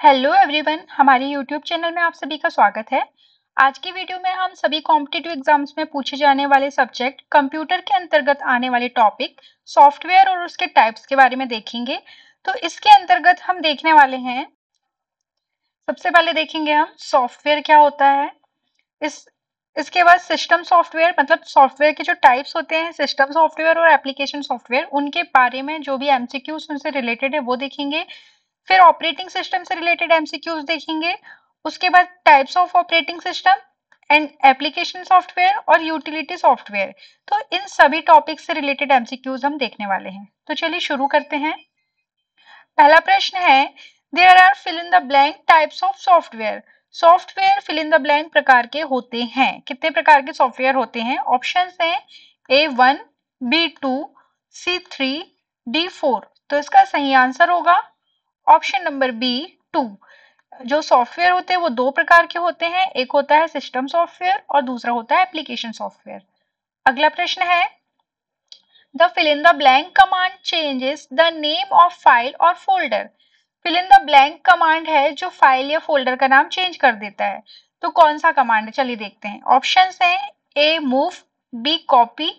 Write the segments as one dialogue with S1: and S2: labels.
S1: Hello everyone हमारे YouTube channel में आप सभी का स्वागत है आज की वीडियो में हम सभी कॉम्पिटेटिव एग्जाम्स में पूछे जाने वाले सब्जेक्ट कंप्यूटर के अंतर्गत आने वाले टॉपिक सॉफ्टवेयर और उसके टाइप्स के बारे में देखेंगे तो इसके अंतर्गत हम देखने वाले हैं सबसे पहले देखेंगे हम सॉफ्टवेयर क्या होता है इस इसके बाद सिस्टम सॉफ्टवेयर मतलब सॉफ्टवेयर के जो टाइप्स होते हैं सिस्टम सॉफ्टवेयर और एप्लीकेशन सॉफ्टवेयर उनके बारे में जो भी एमसीक्यूज उनसे रिलेटेड है वो देखेंगे फिर ऑपरेटिंग सिस्टम से रिलेटेड एमसीक्यूज देखेंगे उसके बाद types of operating system and application software और यूटिलिटी सॉफ्टवेयर तो इन सभी टॉपिक से रिलेटेड एमसीक्यूज हम देखने वाले हैं तो चलिए शुरू करते हैं पहला प्रश्न है there are fill in the blank types of software software fill in the blank प्रकार के होते हैं कितने प्रकार के सॉफ्टवेयर होते हैं ऑप्शन है A one B two C three D four तो इसका सही आंसर होगा ऑप्शन नंबर बी टू जो सॉफ्टवेयर होते हैं वो दो प्रकार के होते हैं एक होता है सिस्टम सॉफ्टवेयर और दूसरा होता है एप्लीकेशन सॉफ्टवेयर अगला प्रश्न है the fill in the blank command changes the name of file और folder fill in the blank command है जो फाइल या फोल्डर का नाम चेंज कर देता है तो कौन सा कमांड है चलिए देखते हैं ऑप्शन है A move B copy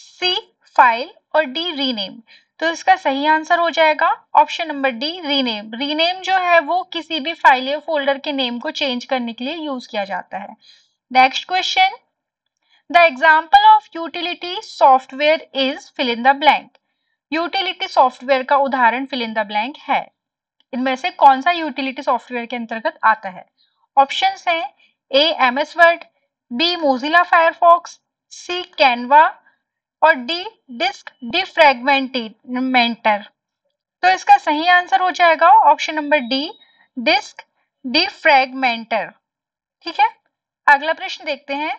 S1: C file और डी रीनेम तो इसका सही आंसर हो जाएगा option number D rename rename जो है वो किसी भी फाइल या फोल्डर के नेम को चेंज करने के लिए यूज किया जाता है next question the example of utility software is fill in the blank utility software का उदाहरण फिल इन द ब्लैंक है इनमें से कौन सा यूटिलिटी सॉफ्टवेयर के अंतर्गत आता है ऑप्शन है A M S word B Mozilla Firefox C Canva और डी डिस्क डिफ्रेगमेंटर तो इसका सही आंसर हो जाएगा option number D disk defragmenter ठीक है अगला प्रश्न देखते हैं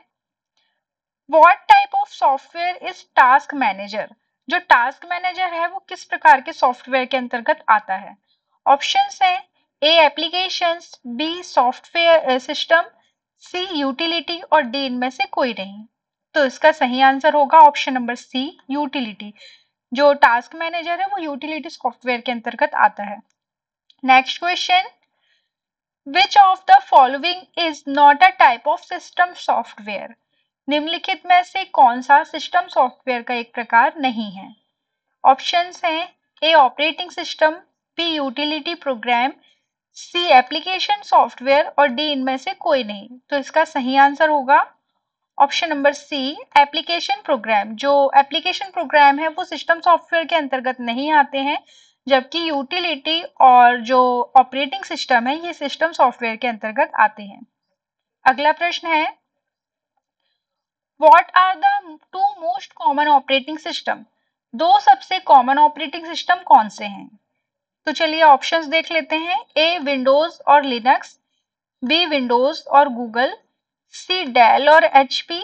S1: what type of software is task manager जो टास्क मैनेजर है वो किस प्रकार के सॉफ्टवेयर के अंतर्गत आता है ऑप्शन है A applications B software system C utility और डी इनमें से कोई नहीं तो इसका सही आंसर होगा ऑप्शन नंबर सी यूटिलिटी जो टास्क मैनेजर है वो यूटिलिटी सॉफ्टवेयर के अंतर्गत आता है next question which of the following is not a type of system software निम्नलिखित में से कौन सा सिस्टम सॉफ्टवेयर का एक प्रकार नहीं है ऑप्शन है A operating system B utility program C application software और डी इनमें से कोई नहीं तो इसका सही आंसर होगा option number C application program जो एप्लीकेशन प्रोग्राम है वो सिस्टम सॉफ्टवेयर के अंतर्गत नहीं आते हैं जबकि यूटिलिटी और जो ऑपरेटिंग सिस्टम है ये सिस्टम सॉफ्टवेयर के अंतर्गत आते हैं अगला प्रश्न है what are the two most common operating system दो सबसे कॉमन ऑपरेटिंग सिस्टम कौन से हैं तो चलिए ऑप्शंस देख लेते हैं ए विंडोज और लिनक्स बी विंडोज और गूगल सी डेल और एच पी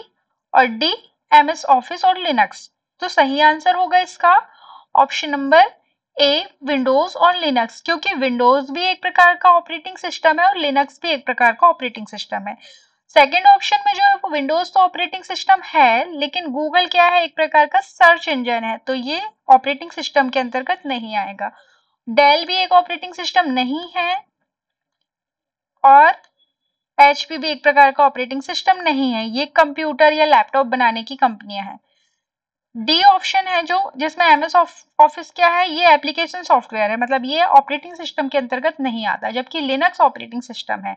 S1: और डी एम एस ऑफिस और लिनक्स तो सही आंसर होगा इसका ऑप्शन नंबर ए विंडोज और लिनक्स क्योंकि विंडोज भी एक प्रकार का ऑपरेटिंग सिस्टम है और लिनक्स भी एक प्रकार का ऑपरेटिंग सिस्टम है सेकेंड ऑप्शन में जो है वो विंडोज तो ऑपरेटिंग सिस्टम है लेकिन गूगल क्या है एक प्रकार का सर्च इंजन है तो ये ऑपरेटिंग सिस्टम के अंतर्गत नहीं आएगा डेल भी एक ऑपरेटिंग सिस्टम नहीं है और एच भी एक प्रकार का ऑपरेटिंग सिस्टम नहीं है ये कंप्यूटर या लैपटॉप बनाने की कंपनियां हैं डी ऑप्शन है जो जिसमें एम एस ऑफिस क्या है ये एप्लीकेशन सॉफ्टवेयर है मतलब ये ऑपरेटिंग सिस्टम के अंतर्गत नहीं आता जबकि लिनक्स ऑपरेटिंग सिस्टम है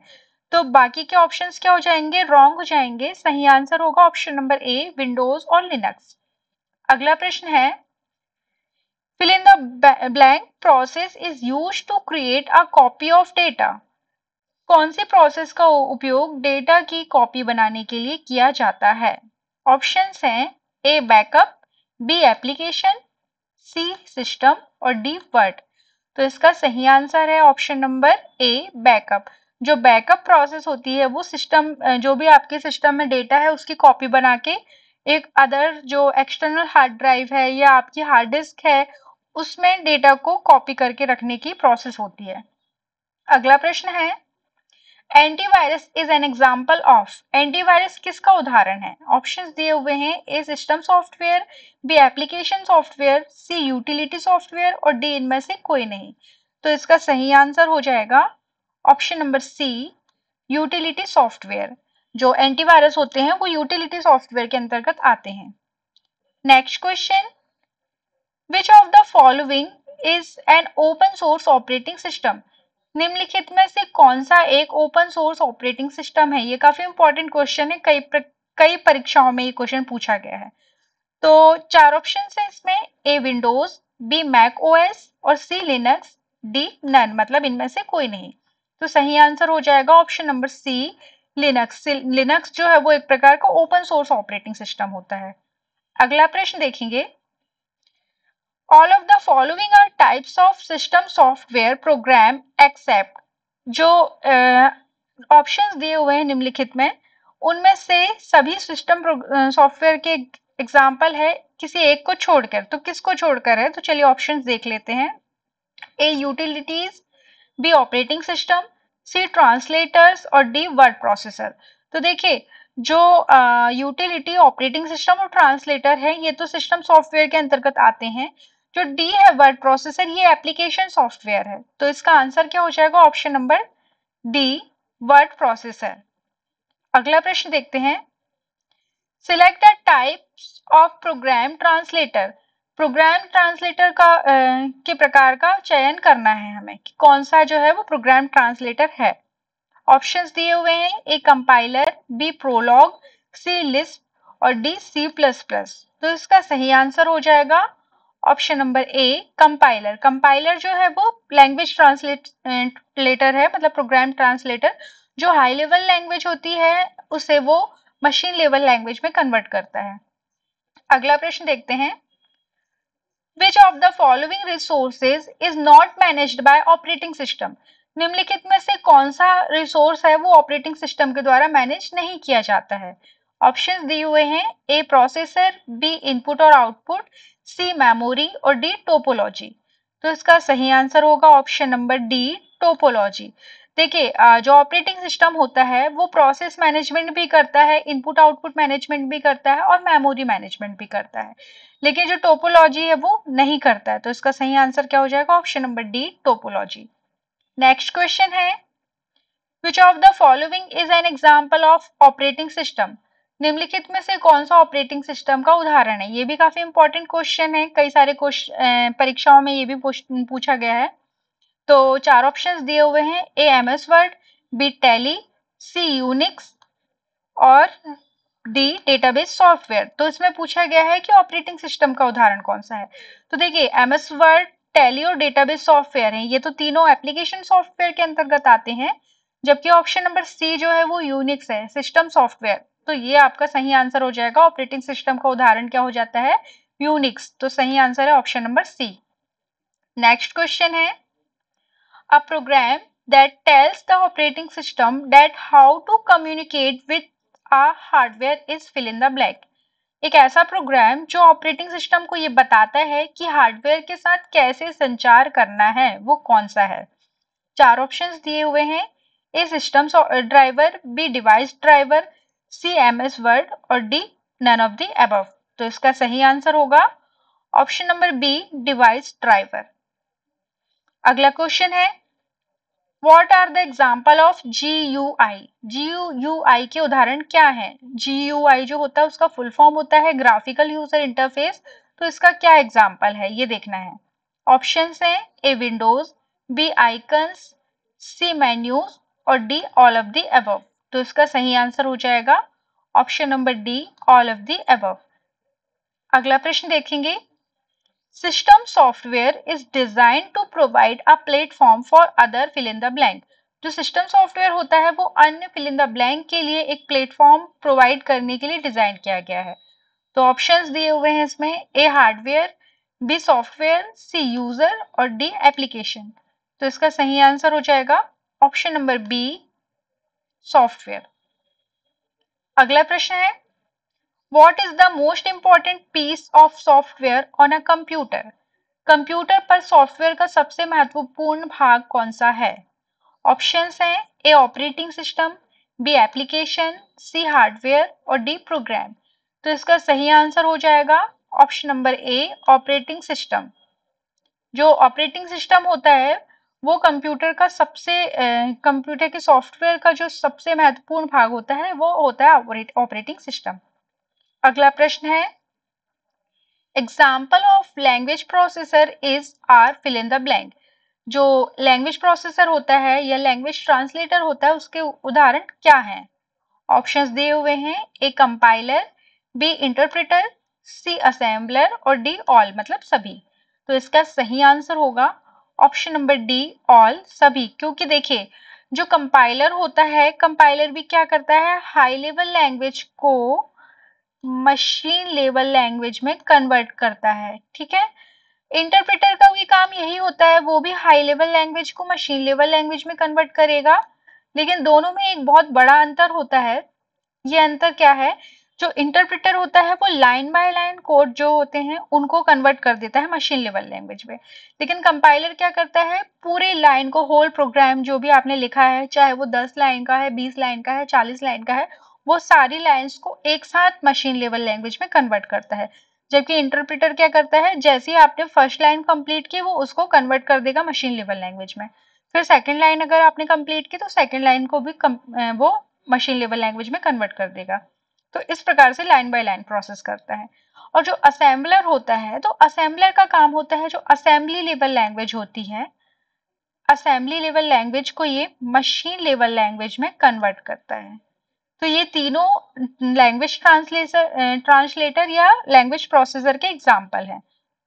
S1: तो बाकी के ऑप्शन क्या हो जाएंगे रॉन्ग हो जाएंगे सही आंसर होगा ऑप्शन नंबर ए विंडोज और लिनक्स अगला प्रश्न है fill in the blank process is use to create a copy of data कौन से प्रोसेस का उपयोग डेटा की कॉपी बनाने के लिए किया जाता है ऑप्शंस हैं A backup B application C system और डी वर्ड तो इसका सही आंसर है ऑप्शन नंबर ए बैकअप जो बैकअप प्रोसेस होती है वो सिस्टम जो भी आपके सिस्टम में डेटा है उसकी कॉपी बना के एक अदर जो एक्सटर्नल हार्ड ड्राइव है या आपकी हार्ड डिस्क है उसमें डेटा को कॉपी करके रखने की प्रोसेस होती है अगला प्रश्न है antivirus is an example of antivirus किसका उदाहरण है ऑप्शन दिए हुए हैं A system software B application software C utility software और डी इनमें से कोई नहीं तो इसका सही आंसर हो जाएगा option number C utility software जो एंटीवायरस होते हैं वो यूटिलिटी सॉफ्टवेयर के अंतर्गत आते हैं next question which of the following is an open source operating system निम्नलिखित में से कौन सा एक ओपन सोर्स ऑपरेटिंग सिस्टम है ये काफी इंपॉर्टेंट क्वेश्चन है कई कई परीक्षाओं में ये क्वेश्चन पूछा गया है तो चार ऑप्शन है इसमें A Windows B Mac OS और सी लिनक्स डी नन मतलब इनमें से कोई नहीं तो सही आंसर हो जाएगा option number C Linux Linux जो है वो एक प्रकार का ओपन सोर्स ऑपरेटिंग सिस्टम होता है अगला प्रश्न देखेंगे all of the following are types of system software program except जो ऑप्शंस uh, दिए हुए हैं निम्नलिखित में उनमें से सभी सिस्टम सॉफ्टवेयर के एग्जाम्पल है किसी एक को छोड़कर तो किसको छोड़कर है तो चलिए ऑप्शंस देख लेते हैं A utilities B operating system C translators और डी वर्ड प्रोसेसर तो देखिए जो यूटिलिटी ऑपरेटिंग सिस्टम और ट्रांसलेटर है ये तो सिस्टम सॉफ्टवेयर के अंतर्गत आते हैं जो डी है वर्ड प्रोसेसर ये एप्लीकेशन सॉफ्टवेयर है तो इसका आंसर क्या हो जाएगा option number D word processor अगला प्रश्न देखते हैं select the types of program translator program translator का आ, के प्रकार का चयन करना है हमें कि कौन सा जो है वो प्रोग्राम ट्रांसलेटर है ऑप्शंस दिए हुए हैं A compiler B Prolog C list और डी सी प्लस प्लस तो इसका सही आंसर हो जाएगा option number A compiler compiler जो है वो लैंग्वेज ट्रांसलेटर है मतलब प्रोग्राम ट्रांसलेटर जो हाई लेवल लैंग्वेज होती है उसे वो मशीन लेवल लैंग्वेज में कन्वर्ट करता है अगला प्रश्न देखते हैं which of the following resources is not managed by operating system निम्नलिखित में से कौन सा रिसोर्स है वो ऑपरेटिंग सिस्टम के द्वारा मैनेज नहीं किया जाता है ऑप्शंस दिए हुए हैं ए प्रोसेसर बी इनपुट और आउटपुट सी मेमोरी और डी टोपोलॉजी तो इसका सही आंसर होगा ऑप्शन नंबर डी टोपोलॉजी देखिए जो ऑपरेटिंग सिस्टम होता है वो प्रोसेस मैनेजमेंट भी करता है इनपुट आउटपुट मैनेजमेंट भी करता है और मेमोरी मैनेजमेंट भी करता है लेकिन जो टोपोलॉजी है वो नहीं करता है तो इसका सही आंसर क्या हो जाएगा option number D topology next question है which of the following is an example of operating system निम्नलिखित में से कौन सा ऑपरेटिंग सिस्टम का उदाहरण है ये भी काफी इंपॉर्टेंट क्वेश्चन है कई सारे परीक्षाओं में ये भी पूछा गया है तो चार ऑप्शंस दिए हुए हैं A M S word B Tally C Unix और डी डेटाबेस सॉफ्टवेयर तो इसमें पूछा गया है कि ऑपरेटिंग सिस्टम का उदाहरण कौन सा है तो देखिए एम एस वर्ड टैली और डेटाबेस सॉफ्टवेयर है ये तो तीनों एप्लीकेशन सॉफ्टवेयर के अंतर्गत आते हैं जबकि ऑप्शन नंबर सी जो है वो यूनिक्स है सिस्टम सॉफ्टवेयर तो ये आपका सही आंसर हो जाएगा ऑपरेटिंग सिस्टम का उदाहरण क्या हो जाता है यूनिक्स तो सही आंसर है option number C next question है a program that tells the operating system that how to communicate with a hardware is fill in the blank एक ऐसा प्रोग्राम जो ऑपरेटिंग सिस्टम को ये बताता है कि हार्डवेयर के साथ कैसे संचार करना है वो कौन सा है चार ऑप्शंस दिए हुए हैं A system driver B device driver C M S Word और D none of the above तो इसका सही आंसर होगा option number B device driver अगला क्वेश्चन है what are the example of G U I G U U I के उदाहरण क्या है जी यू आई जो होता है उसका फुल फॉर्म होता है ग्राफिकल यूजर इंटरफेस तो इसका क्या एग्जाम्पल है ये देखना है ऑप्शन है A Windows B icons C menus और D all of the above तो इसका सही आंसर हो जाएगा option number D all of the above अगला प्रश्न देखेंगे system software is design to provide a platform for other fill in the जो सिस्टम सॉफ्टवेयर होता है वो अन्य फिल इन द ब्लैंक के लिए एक प्लेटफॉर्म प्रोवाइड करने के लिए डिजाइन किया गया है तो ऑप्शंस दिए हुए हैं इसमें A hardware B software C user और डी एप्लीकेशन तो इसका सही आंसर हो जाएगा ऑप्शन नंबर बी सॉफ्टवेयर अगला प्रश्न है what is the most important piece of software on a computer computer पर सॉफ्टवेयर का सबसे महत्वपूर्ण भाग कौन सा है ऑप्शन है A operating system B application C hardware और डी प्रोग्राम तो इसका सही आंसर हो जाएगा option number A operating system जो ऑपरेटिंग सिस्टम होता है वो कंप्यूटर का सबसे कंप्यूटर के सॉफ्टवेयर का जो सबसे महत्वपूर्ण भाग होता है वो होता है ऑपरेटिंग सिस्टम अगला प्रश्न है example of language processor is are fill in the blank जो लैंग्वेज प्रोसेसर होता है या लैंग्वेज ट्रांसलेटर होता है उसके उदाहरण क्या हैं ऑप्शंस दिए हुए हैं A compiler B interpreter C assembler और डी ऑल मतलब सभी तो इसका सही आंसर होगा ऑप्शन नंबर डी ऑल सभी क्योंकि देखिए जो कंपाइलर होता है कंपाइलर भी क्या करता है हाई लेवल लैंग्वेज को मशीन लेवल लैंग्वेज में कन्वर्ट करता है ठीक है इंटरप्रेटर का भी काम यही होता है वो भी हाई लेवल लैंग्वेज को मशीन लेवल लैंग्वेज में कन्वर्ट करेगा लेकिन दोनों में एक बहुत बड़ा अंतर होता है ये अंतर क्या है जो इंटरप्रिटर होता है वो लाइन बाय लाइन कोड जो होते हैं उनको कन्वर्ट कर देता है मशीन लेवल लैंग्वेज में लेकिन कंपाइलर क्या करता है पूरे लाइन को होल प्रोग्राम जो भी आपने लिखा है चाहे वो दस लाइन का है बीस लाइन का है चालीस लाइन का है वो सारी लाइन्स को एक साथ मशीन लेवल लैंग्वेज में कन्वर्ट करता है जबकि इंटरप्रिटर क्या करता है जैसे ही आपने फर्स्ट लाइन कंप्लीट की वो उसको कन्वर्ट कर देगा मशीन लेवल लैंग्वेज में फिर सेकंड लाइन अगर आपने कंप्लीट की तो सेकंड लाइन को भी वो मशीन लेवल लैंग्वेज में कन्वर्ट कर देगा तो इस प्रकार से लाइन बाय लाइन प्रोसेस करता है और जो असेंबलर होता है तो असेंबलर का काम होता है जो असेंबली लेवल लैंग्वेज होती है असेंबली लेवल लैंग्वेज को ये मशीन लेवल लैंग्वेज में कन्वर्ट करता है तो ये तीनों लैंग्वेज ट्रांसलेटर ट्रांसलेटर या लैंग्वेज प्रोसेसर के एग्जाम्पल हैं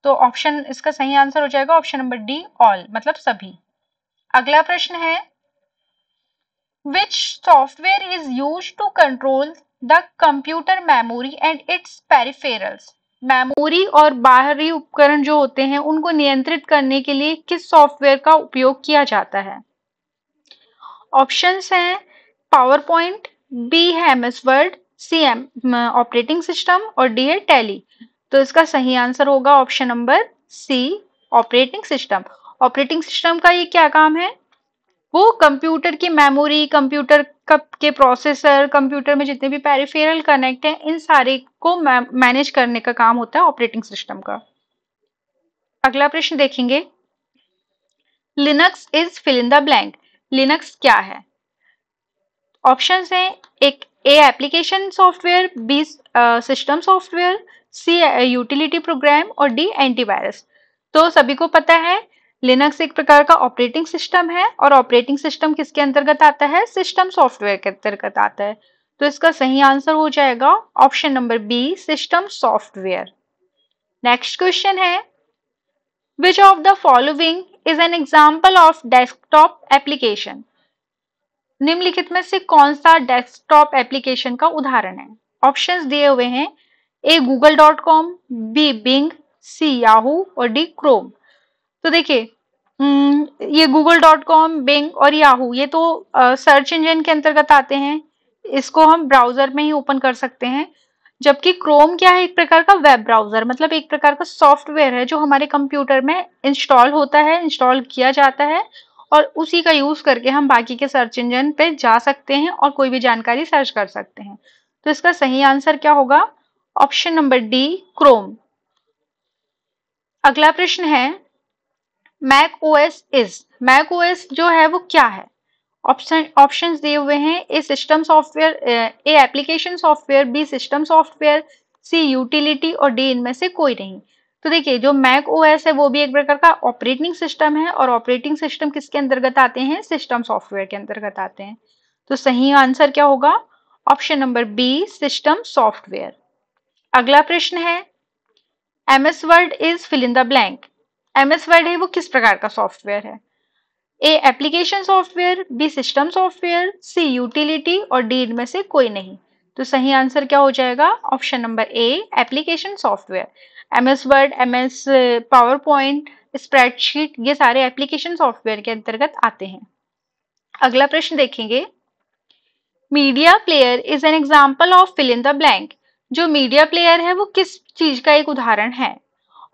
S1: तो ऑप्शन इसका सही आंसर हो जाएगा ऑप्शन नंबर डी ऑल मतलब सभी अगला प्रश्न है which software is use to control the computer memory and its peripherals memory और बाहरी उपकरण जो होते हैं उनको नियंत्रित करने के लिए किस सॉफ्टवेयर का उपयोग किया जाता है ऑप्शंस हैं पावर पॉइंट बी है M S word C M operating system और डी है टेली तो इसका सही आंसर होगा option number C operating system operating system का ये क्या काम है वो कंप्यूटर की मेमोरी कंप्यूटर के प्रोसेसर कंप्यूटर में जितने भी पेरिफेरल कनेक्ट हैं इन सारे को मैनेज करने का काम होता है ऑपरेटिंग सिस्टम का अगला प्रश्न देखेंगे Linux is fill in the blank Linux क्या है ऑप्शन है एक A application software B system software C utility program और डी एंटीवायरस तो सभी को पता है लिनक्स एक प्रकार का ऑपरेटिंग सिस्टम है और ऑपरेटिंग सिस्टम किसके अंतर्गत आता है सिस्टम सॉफ्टवेयर के अंतर्गत आता है तो इसका सही आंसर हो जाएगा option number B system software next question है which of the following is an example of desktop application निम्नलिखित में से कौन सा डेस्कटॉप एप्लीकेशन का उदाहरण है ऑप्शन दिए हुए हैं A Google dot com B Bing C Yahoo और डी क्रोम तो देखिए हम्म, ये गूगल डॉट कॉम बिंग और याहू ये तो सर्च इंजन के अंतर्गत आते हैं इसको हम ब्राउजर में ही ओपन कर सकते हैं जबकि क्रोम क्या है एक प्रकार का वेब ब्राउजर मतलब एक प्रकार का सॉफ्टवेयर है जो हमारे कंप्यूटर में इंस्टॉल होता है इंस्टॉल किया जाता है और उसी का यूज करके हम बाकी के सर्च इंजन पे जा सकते हैं और कोई भी जानकारी सर्च कर सकते हैं तो इसका सही आंसर क्या होगा ऑप्शन नंबर डी क्रोम अगला प्रश्न है Mac O S is Mac O S जो है वो क्या है ऑप्शन ऑप्शन दिए हुए हैं A system software A application software B system software C utility और डी इनमें से कोई नहीं तो देखिए जो मैक ओ एस है वो भी एक प्रकार का ऑपरेटिंग सिस्टम है और ऑपरेटिंग सिस्टम किसके अंतर्गत आते हैं सिस्टम सॉफ्टवेयर के अंतर्गत आते हैं तो सही आंसर क्या होगा option number B system software अगला प्रश्न है M S word is fill in the blank M S word है वो किस प्रकार का सॉफ्टवेयर है A application software B system software C utility और डी इनमें से कोई नहीं तो सही आंसर क्या हो जाएगा option number A application software M S word M S power point spreadsheet ये सारे एप्लीकेशन सॉफ्टवेयर के अंतर्गत आते हैं अगला प्रश्न देखेंगे media player is an example of fill in the blank जो मीडिया प्लेयर है वो किस चीज का एक उदाहरण है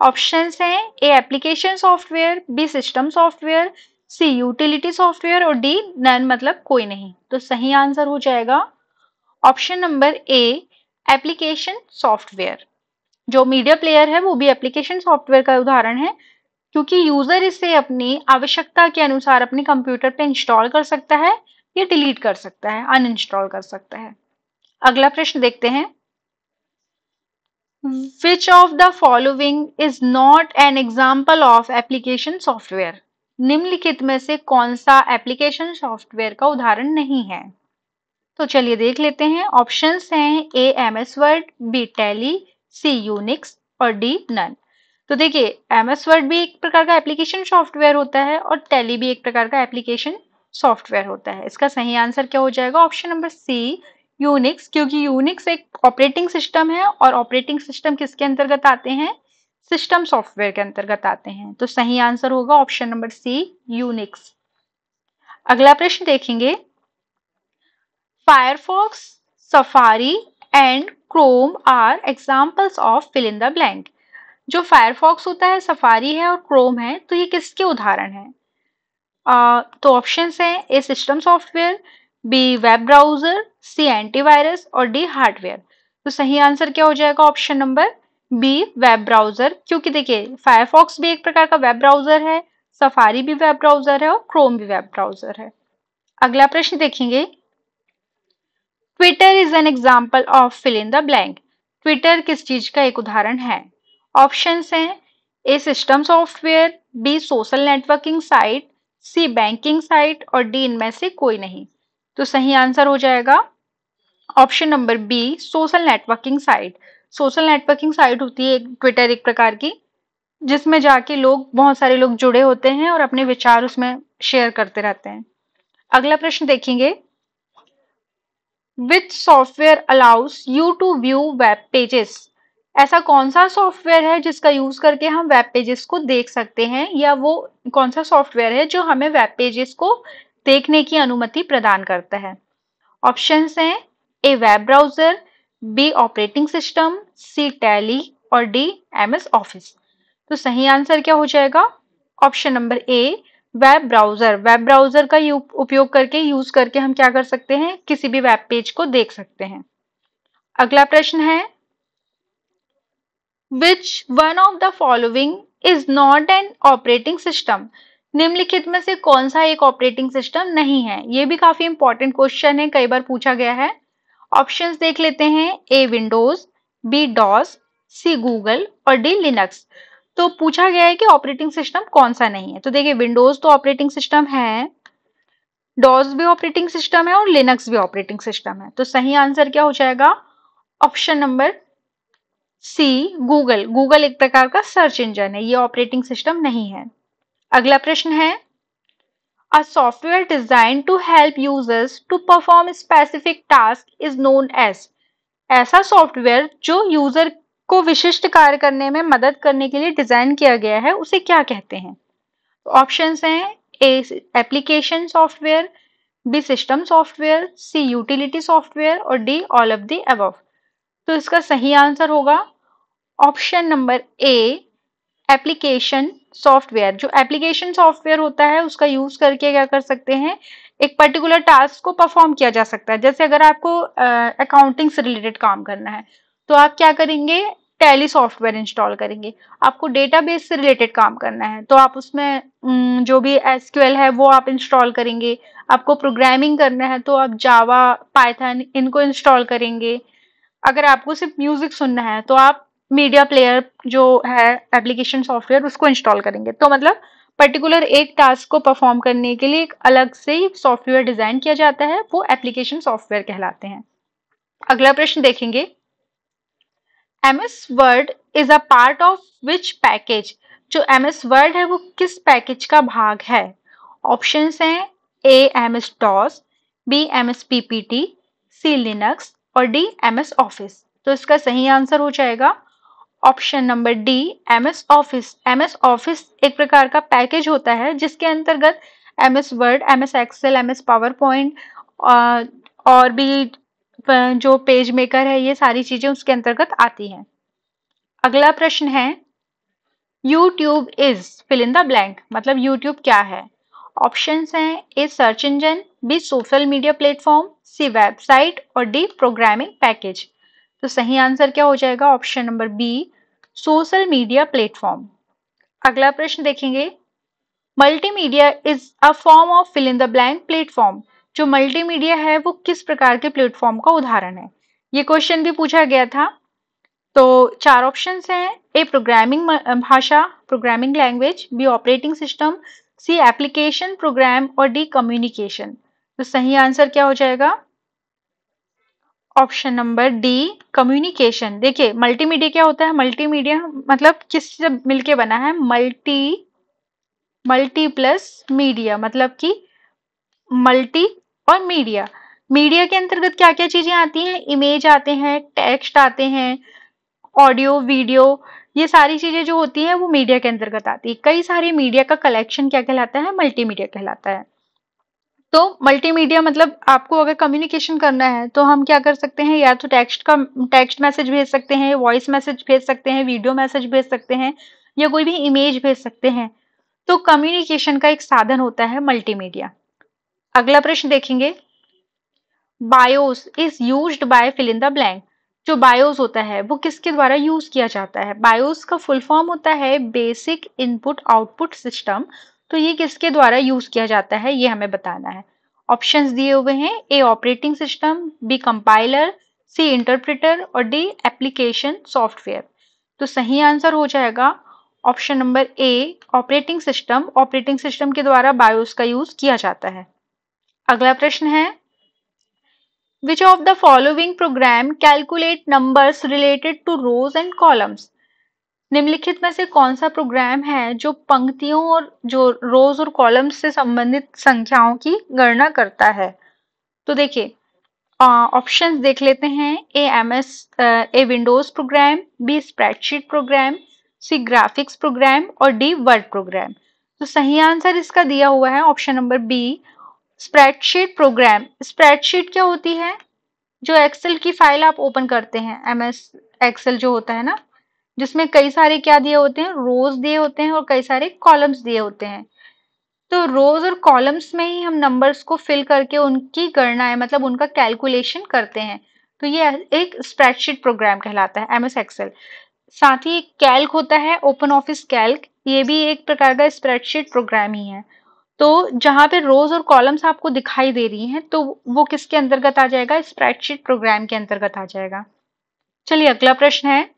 S1: ऑप्शंस हैं A application software B system software C utility software और डी नन मतलब कोई नहीं तो सही आंसर हो जाएगा option number A application software जो मीडिया प्लेयर है वो भी एप्लीकेशन सॉफ्टवेयर का उदाहरण है क्योंकि यूजर इसे अपनी आवश्यकता के अनुसार अपने कंप्यूटर पे इंस्टॉल कर सकता है या डिलीट कर सकता है अनइंस्टॉल कर सकता है अगला प्रश्न देखते हैं Which of the following is not an example of application software? निम्नलिखित में से कौन सा एप्लीकेशन सॉफ्टवेयर का उदाहरण नहीं है तो चलिए देख लेते हैं ऑप्शंस हैं A M S word B Tally C Unix और डी नन तो देखिए एम एस वर्ड भी एक प्रकार का एप्लीकेशन सॉफ्टवेयर होता है और टैली भी एक प्रकार का एप्लीकेशन सॉफ्टवेयर होता है इसका सही आंसर क्या हो जाएगा ऑप्शन नंबर सी यूनिक्स क्योंकि यूनिक्स एक ऑपरेटिंग सिस्टम है और ऑपरेटिंग सिस्टम किसके अंतर्गत आते हैं सिस्टम सॉफ्टवेयर के अंतर्गत आते हैं तो सही आंसर होगा ऑप्शन नंबर सी यूनिक्स अगला प्रश्न देखेंगे Firefox Safari and Chrome are examples of fill in the blank जो फायरफॉक्स होता है सफारी है और क्रोम है तो ये किसके उदाहरण हैं तो ऑप्शन है A system software B web browser C antivirus और डी हार्डवेयर तो सही आंसर क्या हो जाएगा option number B web browser क्योंकि देखिए फायरफॉक्स भी एक प्रकार का वेब ब्राउजर है सफारी भी वेब ब्राउजर है और क्रोम भी वेब ब्राउजर है अगला प्रश्न देखेंगे Twitter is an example of fill in the blank Twitter किस चीज का एक उदाहरण है ऑप्शन हैं A system software B social networking site C banking site और डी इनमें से कोई नहीं तो सही आंसर हो जाएगा option number B social networking site social networking site होती है एक ट्विटर एक प्रकार की जिसमें जाके लोग बहुत सारे लोग जुड़े होते हैं और अपने विचार उसमें शेयर करते रहते हैं अगला प्रश्न देखेंगे which software allows you to view web pages ऐसा कौन सा सॉफ्टवेयर है जिसका यूज करके हम वेब पेजेस को देख सकते हैं या वो कौन सा सॉफ्टवेयर है जो हमें वेब पेजेस को देखने की अनुमति प्रदान करता है ऑप्शन हैं A web browser B operating system C Tally और डी एम एस ऑफिस तो सही आंसर क्या हो जाएगा option number A web browser web browser का उपयोग करके यूज करके हम क्या कर सकते हैं किसी भी वेब पेज को देख सकते हैं अगला प्रश्न है which one of the following is not an operating system निम्नलिखित में से कौन सा एक ऑपरेटिंग सिस्टम नहीं है ये भी काफी इंपॉर्टेंट क्वेश्चन है कई बार पूछा गया है ऑप्शंस देख लेते हैं A Windows B DOS C Google और डी लिनक्स तो पूछा गया है कि ऑपरेटिंग सिस्टम कौन सा नहीं है तो देखिए विंडोज तो ऑपरेटिंग सिस्टम है डॉस भी ऑपरेटिंग सिस्टम है और लिनक्स भी ऑपरेटिंग सिस्टम है तो सही आंसर क्या हो जाएगा option number C Google Google एक प्रकार का सर्च इंजन है ये ऑपरेटिंग सिस्टम नहीं है अगला प्रश्न है a software design to help users to perform specific task is known as ऐसा सॉफ्टवेयर जो यूजर को विशिष्ट कार्य करने में मदद करने के लिए डिजाइन किया गया है उसे क्या कहते हैं ऑप्शन तो हैं A application software B system software C utility software और D all of the above तो इसका सही आंसर होगा option number A application software जो एप्लीकेशन सॉफ्टवेयर होता है उसका यूज करके क्या कर सकते हैं एक पर्टिकुलर टास्क को परफॉर्म किया जा सकता है जैसे अगर आपको अकाउंटिंग से रिलेटेड काम करना है तो आप क्या करेंगे टैली सॉफ्टवेयर इंस्टॉल करेंगे आपको डेटाबेस से रिलेटेड काम करना है तो आप उसमें जो भी एस है वो आप इंस्टॉल करेंगे आपको प्रोग्रामिंग करना है तो आप जावा पाइथन इनको इंस्टॉल करेंगे अगर आपको सिर्फ म्यूजिक सुनना है तो आप मीडिया प्लेयर जो है एप्लीकेशन सॉफ्टवेयर उसको इंस्टॉल करेंगे तो मतलब पर्टिकुलर एक टास्क को परफॉर्म करने के लिए एक अलग से ही सॉफ्टवेयर डिजाइन किया जाता है वो एप्लीकेशन सॉफ्टवेयर कहलाते हैं अगला प्रश्न देखेंगे M S word is a part of which package जो एम एस वर्ड है वो किस पैकेज का भाग है ऑप्शन हैं A M S DOS B M S P P T C Linux और डी एम एस ऑफिस तो इसका सही आंसर हो जाएगा option number D M S office M S office एक प्रकार का पैकेज होता है जिसके अंतर्गत M S word M S excel M S power point और भी जो पेज मेकर है ये सारी चीज़ें उसके अंतर्गत आती हैं अगला प्रश्न है YouTube is fill in the blank मतलब यूट्यूब क्या है ऑप्शन हैं A search engine B social media platform C website और डी प्रोग्रामिंग पैकेज तो सही आंसर क्या हो जाएगा option number B social media platform अगला प्रश्न देखेंगे multimedia is a form of fill in the blank platform जो मल्टीमीडिया है वो किस प्रकार के प्लेटफॉर्म का उदाहरण है ये क्वेश्चन भी पूछा गया था तो चार ऑप्शन हैं ए प्रोग्रामिंग भाषा programming language B operating system C application program और डी कम्युनिकेशन तो सही आंसर क्या हो जाएगा ऑप्शन नंबर डी कम्युनिकेशन देखिए मल्टीमीडिया क्या होता है मल्टीमीडिया मतलब किस से मिलके बना है मल्टी मल्टी प्लस मीडिया मतलब कि मल्टी और मीडिया मीडिया के अंतर्गत क्या क्या चीजें आती हैं इमेज आते हैं टेक्स्ट आते हैं ऑडियो वीडियो ये सारी चीजें जो होती हैं वो मीडिया के अंतर्गत आती है कई सारी मीडिया का कलेक्शन क्या कहलाता है मल्टीमीडिया कहलाता है तो मल्टीमीडिया मतलब आपको अगर कम्युनिकेशन करना है तो हम क्या कर सकते हैं या तो टेक्स्ट का टेक्स्ट मैसेज भेज सकते हैं वॉइस मैसेज भेज सकते हैं वीडियो मैसेज भेज सकते हैं या कोई भी इमेज भेज सकते हैं तो कम्युनिकेशन का एक साधन होता है मल्टीमीडिया अगला प्रश्न देखेंगे BIOS is use by fill in the blank जो बायोस होता है वो किसके द्वारा यूज किया जाता है बायोस का फुल फॉर्म होता है बेसिक इनपुट आउटपुट सिस्टम तो ये किसके द्वारा यूज किया जाता है ये हमें बताना है ऑप्शंस दिए हुए हैं A operating system B compiler C interpreter और डी एप्लीकेशन सॉफ्टवेयर तो सही आंसर हो जाएगा option number A operating system operating system के द्वारा बायोस का यूज किया जाता है अगला प्रश्न है which of the following program calculate numbers related to rows and columns निम्नलिखित में से कौन सा प्रोग्राम है जो पंक्तियों और जो रोज और कॉलम से संबंधित संख्याओं की गणना करता है तो देखिए ऑप्शन देख लेते हैं A M S A Windows program B spreadsheet program C graphics program और डी वर्ड प्रोग्राम तो सही आंसर इसका दिया हुआ है option number B spreadsheet program spreadsheet क्या होती है जो एक्सेल की फाइल आप ओपन करते हैं एम एस एक्सेल जो होता है ना जिसमें कई सारे क्या दिए होते हैं रोज दिए होते हैं और कई सारे कॉलम्स दिए होते हैं तो रोज और कॉलम्स में ही हम नंबर्स को फिल करके उनकी गणना है मतलब उनका कैलकुलेशन करते हैं तो ये एक स्प्रेडशीट प्रोग्राम कहलाता है एमएस एक्सेल साथ ही एक कैल्क होता है ओपन ऑफिस कैल्क ये भी एक प्रकार का स्प्रेडशीट प्रोग्राम ही है तो जहाँ पे रोज और कॉलम्स आपको दिखाई दे रही हैं तो वो किसके अंतर्गत आ जाएगा स्प्रेडशीट प्रोग्राम के अंतर्गत आ जाएगा चलिए अगला प्रश्न है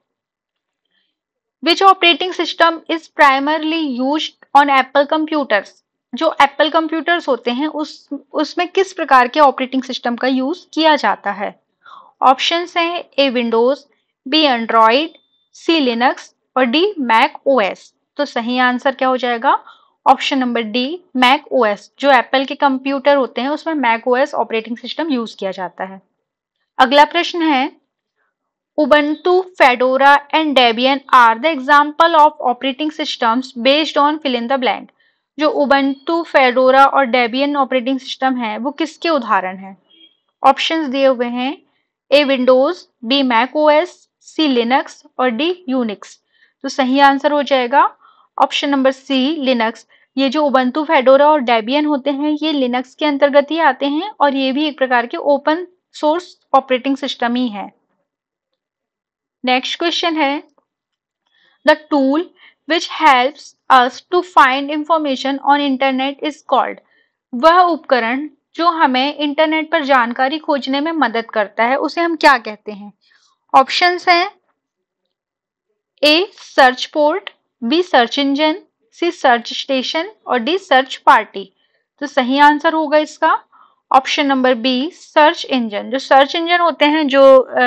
S1: which operating system is primarily use on Apple computers जो एप्पल कंप्यूटर्स होते हैं उस उसमें किस प्रकार के ऑपरेटिंग सिस्टम का यूज किया जाता है ऑप्शन हैं A Windows B Android C Linux और डी मैक ओएस तो सही आंसर क्या हो जाएगा option number D Mac OS जो एप्पल के कंप्यूटर होते हैं उसमें Mac OS operating system use किया जाता है अगला प्रश्न है Ubuntu, Fedora and Debian are the example of operating systems based on fill in the blank. जो Ubuntu, Fedora और Debian operating system है वो किसके उदाहरण है Options दिए हुए हैं A Windows, B Mac OS, C Linux और D Unix. तो सही आंसर हो जाएगा ऑप्शन नंबर सी लिनक्स ये जो Ubuntu, Fedora और Debian होते हैं ये लिनक्स के अंतर्गत ही आते हैं और ये भी एक प्रकार के ओपन सोर्स ऑपरेटिंग सिस्टम ही है नेक्स्ट क्वेश्चन है the tool which helps us to find information on internet is called वह उपकरण जो हमें इंटरनेट पर जानकारी खोजने में मदद करता है उसे हम क्या कहते हैं ऑप्शंस हैं A search port B search engine C search station और डी सर्च पार्टी तो सही आंसर होगा इसका option number B search engine जो सर्च इंजन होते हैं जो आ,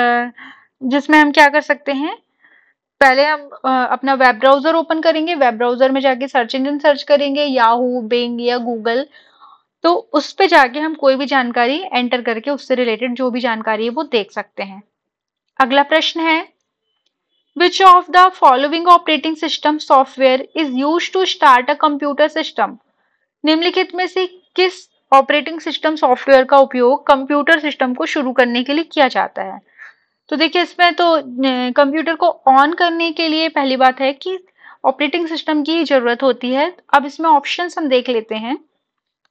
S1: जिसमें हम क्या कर सकते हैं पहले हम अपना वेब ब्राउजर ओपन करेंगे वेब ब्राउजर में जाके सर्च इंजन सर्च करेंगे याहू बिंग या गूगल तो उस पर जाके हम कोई भी जानकारी एंटर करके उससे रिलेटेड जो भी जानकारी है वो देख सकते हैं अगला प्रश्न है which of the following operating system software is use to start a computer system निम्नलिखित में से किस ऑपरेटिंग सिस्टम सॉफ्टवेयर का उपयोग कंप्यूटर सिस्टम को शुरू करने के लिए किया जाता है तो देखिए इसमें तो कंप्यूटर को ऑन करने के लिए पहली बात है कि ऑपरेटिंग सिस्टम की ज़रूरत होती है अब इसमें ऑप्शन हम देख लेते हैं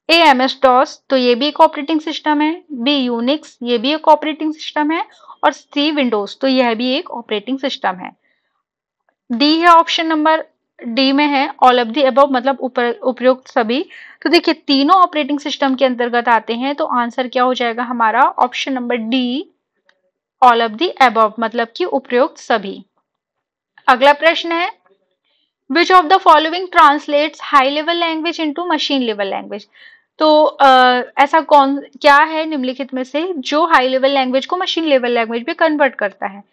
S1: ए एम एस डॉस तो ये भी एक ऑपरेटिंग सिस्टम है बी यूनिक्स ये भी एक ऑपरेटिंग सिस्टम है और सी विंडोज तो यह भी एक ऑपरेटिंग सिस्टम है डी है ऑप्शन नंबर डी में है ऑल ऑफ दी अबव मतलब उपयुक्त सभी तो देखिए तीनों ऑपरेटिंग सिस्टम के अंतर्गत आते हैं तो आंसर क्या हो जाएगा हमारा option number D all of the above मतलब कि उपयुक्त सभी अगला प्रश्न है which of the following translates high level language into machine level language तो uh, ऐसा कौन क्या है निम्नलिखित में से जो हाई लेवल लैंग्वेज को मशीन लेवल लैंग्वेज में कन्वर्ट करता है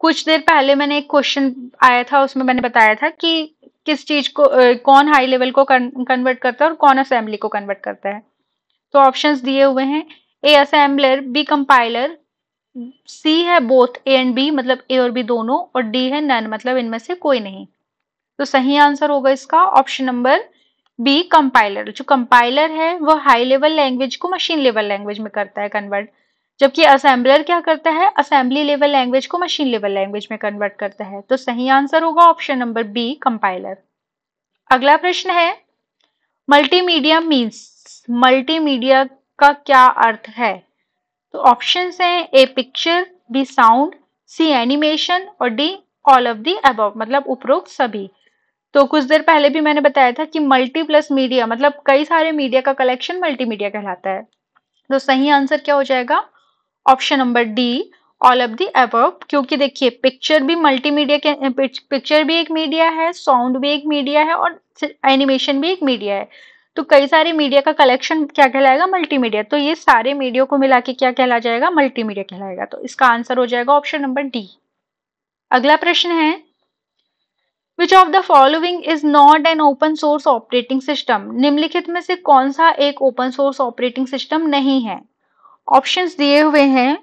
S1: कुछ देर पहले मैंने एक क्वेश्चन आया था उसमें मैंने बताया था कि किस चीज को uh, कौन हाई लेवल को कन्वर्ट करता है और कौन असेंबली को कन्वर्ट करता है तो ऑप्शंस दिए हुए हैं A assembler B compiler C है बोथ ए एंड बी मतलब ए और बी दोनों और डी है नन मतलब इनमें से कोई नहीं तो सही आंसर होगा इसका ऑप्शन नंबर बी कंपाइलर जो कंपाइलर है वह हाई लेवल लैंग्वेज को मशीन लेवल लैंग्वेज में करता है कन्वर्ट जबकि असेंबलर क्या करता है असेंबली लेवल लैंग्वेज को मशीन लेवल लैंग्वेज में कन्वर्ट करता है तो सही आंसर होगा ऑप्शन नंबर बी कंपाइलर अगला प्रश्न है मल्टीमीडिया मीन्स मल्टीमीडिया का क्या अर्थ है तो ऑप्शन है A picture B sound C animation और D all of the above मतलब उपरोक्त सभी तो कुछ देर पहले भी मैंने बताया था कि मल्टी प्लस मीडिया मतलब कई सारे मीडिया का कलेक्शन मल्टीमीडिया कहलाता है तो सही आंसर क्या हो जाएगा option number D all of the above क्योंकि देखिए पिक्चर भी मल्टीमीडिया के पिक्चर भी एक मीडिया है साउंड भी एक मीडिया है और एनिमेशन भी एक मीडिया है तो कई सारे मीडिया का कलेक्शन क्या कहलाएगा मल्टीमीडिया तो ये सारे मीडिया को मिला के क्या कहला जाएगा मल्टीमीडिया कहलाएगा तो इसका आंसर हो जाएगा ऑप्शन नंबर डी अगला प्रश्न है which of the following is not an open source operating system निम्नलिखित में से कौन सा एक ओपन सोर्स ऑपरेटिंग सिस्टम नहीं है ऑप्शन दिए हुए हैं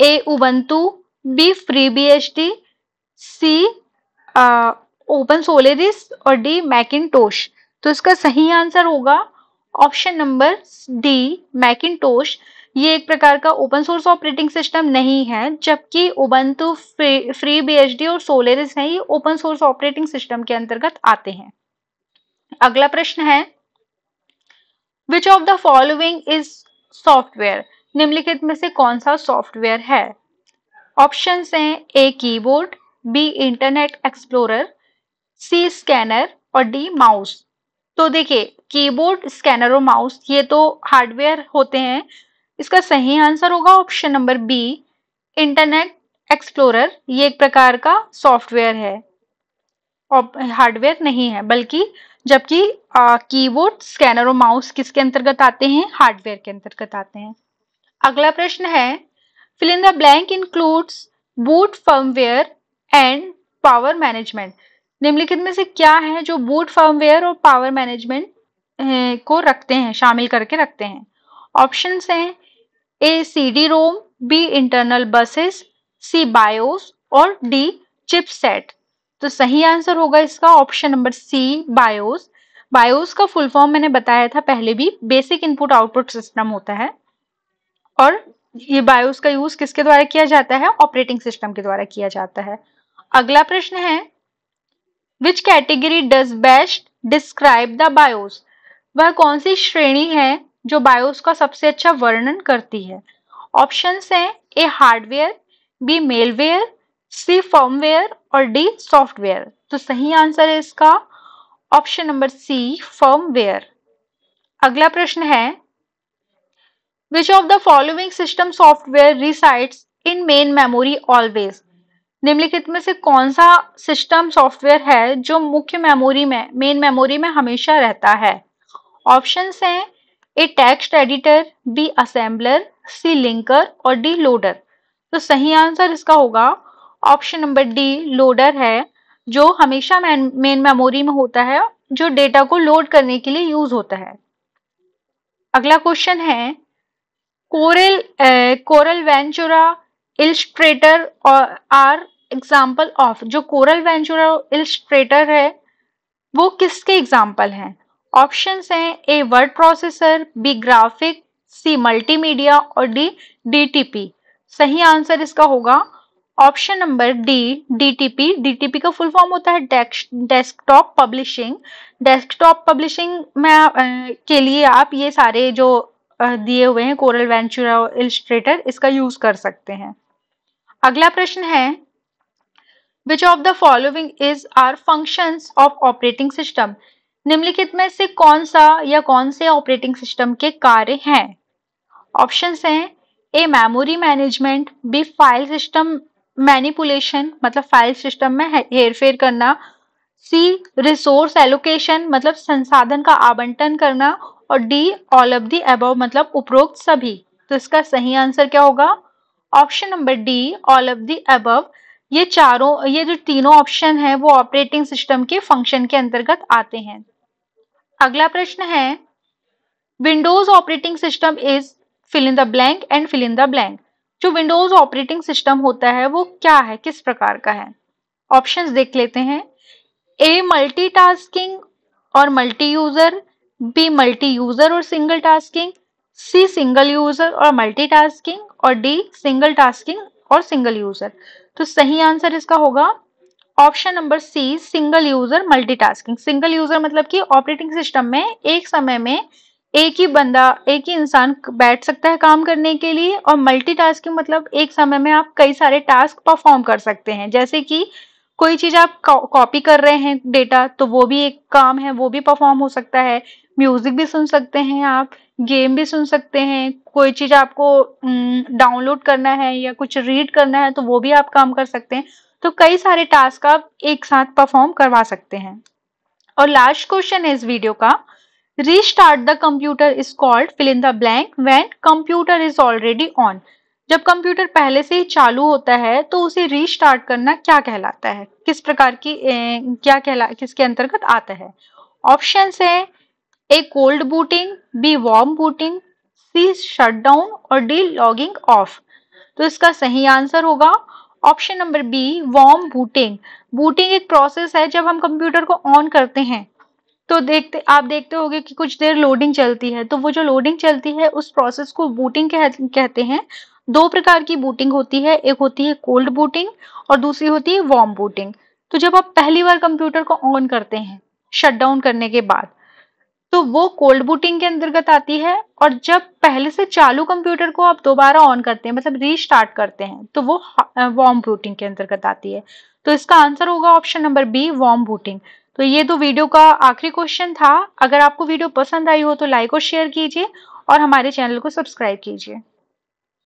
S1: A Ubuntu B free B H T C open Solaris और डी मैकिन टोश तो इसका सही आंसर होगा ऑप्शन नंबर डी मैकिनटोश ये एक प्रकार का ओपन सोर्स ऑपरेटिंग सिस्टम नहीं है जबकि उबंतु फ्री बी और सोलेरिस हैं ये ओपन सोर्स ऑपरेटिंग सिस्टम के अंतर्गत आते हैं अगला प्रश्न है which of the following is software निम्नलिखित में से कौन सा सॉफ्टवेयर है ऑप्शन है A keyboard B Internet Explorer C scanner और डी माउस तो देखिए कीबोर्ड स्कैनर और माउस ये तो हार्डवेयर होते हैं इसका सही आंसर होगा option number B Internet Explorer ये एक प्रकार का सॉफ्टवेयर है हार्डवेयर नहीं है बल्कि जबकि कीबोर्ड स्कैनर और माउस किसके अंतर्गत आते हैं हार्डवेयर के अंतर्गत आते हैं अगला प्रश्न है fill in the blank includes boot firmware and power management निम्नलिखित में से क्या है जो बूट फर्मवेयर और पावर मैनेजमेंट को रखते हैं शामिल करके रखते हैं ऑप्शन हैं A C D ROM B internal buses C BIOS और डी चिपसेट तो सही आंसर होगा इसका option number C BIOS BIOS का फुल फॉर्म मैंने बताया था पहले भी बेसिक इनपुट आउटपुट सिस्टम होता है और ये बायोस का यूज किसके द्वारा किया जाता है ऑपरेटिंग सिस्टम के द्वारा किया जाता है अगला प्रश्न है which category does best describe the BIOS वह कौन सी श्रेणी है जो बायोस का सबसे अच्छा वर्णन करती है ऑप्शन है A hardware B malware C firmware और डी सॉफ्टवेयर तो सही आंसर है इसका ऑप्शन नंबर सी फॉर्मवेयर अगला प्रश्न है which of the following system software resides in main memory always निम्नलिखित में से कौन सा सिस्टम सॉफ्टवेयर है जो मुख्य मेमोरी में मेन मेमोरी में हमेशा रहता है ऑप्शन है A text editor B assembler C linker और डी लोडर तो सही आंसर इसका होगा ऑप्शन नंबर डी लोडर है जो हमेशा मेन मेमोरी में होता है जो डेटा को लोड करने के लिए यूज होता है अगला क्वेश्चन है Corel Corel Ventura Illustrator are example of जो कोरल वेंचुरा इल्स्ट्रेटर है वो किसके एग्जाम्पल हैं ऑप्शंस हैं A word processor B graphic C multimedia और डी डीटीपी सही आंसर इसका होगा option number D DTP DTP का फुल फॉर्म होता है डेस्कटॉप पब्लिशिंग डेस्कटॉप पब्लिशिंग में आ, के लिए आप ये सारे जो दिए हुए हैं कोरल वेंचुरा इलस्ट्रेटर इसका यूज कर सकते हैं अगला प्रश्न है which of the following is are functions of operating system निम्नलिखित में से कौन सा या कौन से ऑपरेटिंग सिस्टम के कार्य हैं ऑप्शन हैं A memory management B file system manipulation मतलब फाइल सिस्टम में हेरफेर करना सी रिसोर्स एलोकेशन मतलब संसाधन का आवंटन करना और D all of the above मतलब उपरोक्त सभी तो इसका सही आंसर क्या होगा option number D all of the above ये चारों ये जो तीनों ऑप्शन है वो ऑपरेटिंग सिस्टम के फंक्शन के अंतर्गत आते हैं अगला प्रश्न है Windows operating system is fill in the blank and fill in the blank जो विंडोज ऑपरेटिंग सिस्टम होता है वो क्या है किस प्रकार का है ऑप्शन देख लेते हैं ए मल्टीटास्किंग और multi user B multi user और single tasking C single user और मल्टीटास्किंग और डी सिंगल टास्किंग और सिंगल यूजर तो सही आंसर इसका होगा option number C single user multitasking single user मतलब कि ऑपरेटिंग सिस्टम में एक समय में एक ही बंदा एक ही इंसान बैठ सकता है काम करने के लिए और मल्टीटास्किंग मतलब एक समय में आप कई सारे टास्क परफॉर्म कर सकते हैं जैसे कि कोई चीज आप कॉपी कर रहे हैं डेटा तो वो भी एक काम है वो भी परफॉर्म हो सकता है म्यूजिक भी सुन सकते हैं आप गेम भी सुन सकते हैं कोई चीज़ आपको डाउनलोड करना है या कुछ रीड करना है तो वो भी आप काम कर सकते हैं तो कई सारे टास्क आप एक साथ परफॉर्म करवा सकते हैं और लास्ट क्वेश्चन है इस वीडियो का restart the computer is called fill in the blank when computer is already on जब कंप्यूटर पहले से ही चालू होता है तो उसे रीस्टार्ट करना क्या कहलाता है किस प्रकार की ए, क्या कहला किसके अंतर्गत आता है ऑप्शन है cold booting B warm booting C shut down और डी लॉगिंग ऑफ तो इसका सही आंसर होगा option number B warm booting booting एक प्रोसेस है जब हम कंप्यूटर को ऑन करते हैं तो देखते आप देखते होंगे कि कुछ देर लोडिंग चलती है तो वो जो लोडिंग चलती है उस प्रोसेस को बूटिंग कह, कहते हैं दो प्रकार की बूटिंग होती है एक होती है कोल्ड बूटिंग और दूसरी होती है वार्म बूटिंग तो जब आप पहली बार कंप्यूटर को ऑन करते हैं शटडाउन करने के बाद तो वो कोल्ड बूटिंग के अंतर्गत आती है और जब पहले से चालू कंप्यूटर को आप दोबारा ऑन करते हैं मतलब रीस्टार्ट करते हैं तो वो वार्म बूटिंग के अंतर्गत आती है तो इसका आंसर होगा option number B warm booting तो ये तो वीडियो का आखिरी क्वेश्चन था अगर आपको वीडियो पसंद आई हो तो लाइक और शेयर कीजिए और हमारे चैनल को सब्सक्राइब कीजिए